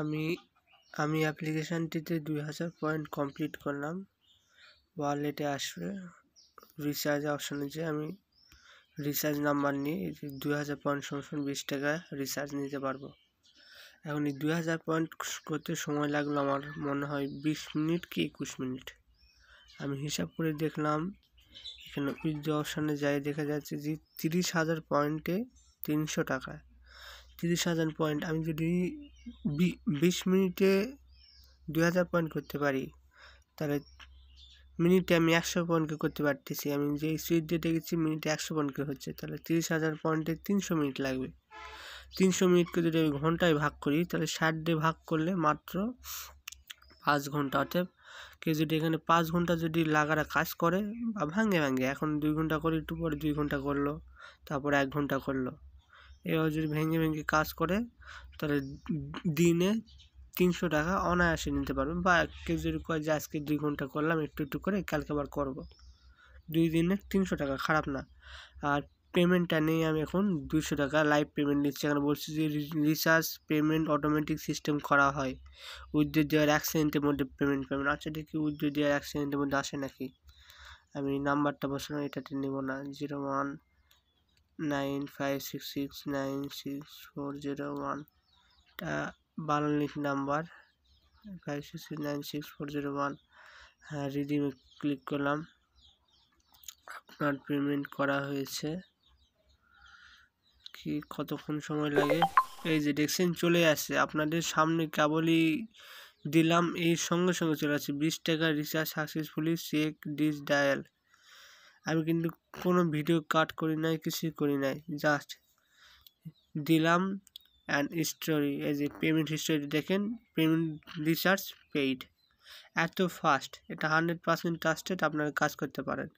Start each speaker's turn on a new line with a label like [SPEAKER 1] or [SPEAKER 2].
[SPEAKER 1] আমি আমি অ্যাপ্লিকেশানটিতে দুই হাজার পয়েন্ট কমপ্লিট করলাম ওয়ালেটে আসবে রিচার্জ অপশানে যে আমি রিচার্জ নাম্বার নিয়ে দুই হাজার পয়েন্ট সমান বিশ টাকা রিচার্জ নিতে পারবো এখন এই দুই হাজার পয়েন্ট করতে সময় লাগলো আমার মনে হয় বিশ মিনিট কি একুশ মিনিট আমি হিসাব করে দেখলাম এখানে উইথ অপশানে যাই দেখা যাচ্ছে যে তিরিশ হাজার পয়েন্টে তিনশো টাকা তিরিশ হাজার পয়েন্ট আমি যদি বিশ মিনিটে দুই হাজার পয়েন্ট করতে পারি তাহলে মিনিটে আমি একশো পয়েন্টকে করতে পারতেছি আমি যে স্পিড দিয়ে দেখেছি মিনিটে একশো পয়েন্টকে হচ্ছে তাহলে তিরিশ হাজার পয়েন্টে তিনশো মিনিট লাগবে তিনশো মিনিটকে যদি আমি ঘন্টায় ভাগ করি তাহলে ষাট ডে ভাগ করলে মাত্র পাঁচ ঘন্টা অর্থাৎ কেউ যদি এখানে পাঁচ ঘন্টা যদি লাগারা কাজ করে বা ভাঙে ভাঙে এখন দুই ঘন্টা করে একটু পরে দুই ঘন্টা করলো তারপর এক ঘন্টা করলো এরা যদি ভেঙে ভেঙে কাজ করে তাহলে দিনে তিনশো টাকা অনায়াসে নিতে পারবেন বা এক যদি কয় যে আজকে দুই ঘন্টা করলাম একটু একটু করে কালকে আবার করব। দুই দিনে তিনশো টাকা খারাপ না আর পেমেন্টটা নেই আমি এখন দুশো টাকা লাইভ পেমেন্ট নিচ্ছি এখানে বলছি যে রিচার্জ পেমেন্ট অটোমেটিক সিস্টেম করা হয় উদ্যোগ দেওয়ার এক সেকেন্ডের মধ্যে পেমেন্ট পেমেন্ট আচ্ছা দেখি উদ্যোগ দেওয়ার এক সেকেন্ডের মধ্যে আসে নাকি আমি নাম্বারটা বসানো এটাতে নেব না zero one nine five six six nine six four zero ওয়ানটা বাংলিক number five six six nine six four zero one হ্যাঁ রিডিমে ক্লিক করলাম আপনার পেমেন্ট করা হয়েছে কি কতক্ষণ সময় লাগে এই যে দেখছেন চলে আসছে আপনাদের সামনে কেবলই দিলাম এই সঙ্গে সঙ্গে চলে আসছে বিশ টাকা রিচার্জ সাকসেসফুলি চেক ডিস ডায়াল আমি কিন্তু কোনো ভিডিও কাট করি নাই কিছুই করি নাই জাস্ট দিলাম অ্যান্ড স্টোরি এই যে পেমেন্ট হিস্টোরি দেখেন পেমেন্ট রিচার্জ পেইড এত ফাস্ট এটা হান্ড্রেড পার্সেন্ট ট্রাস্টেড আপনারা কাজ করতে পারেন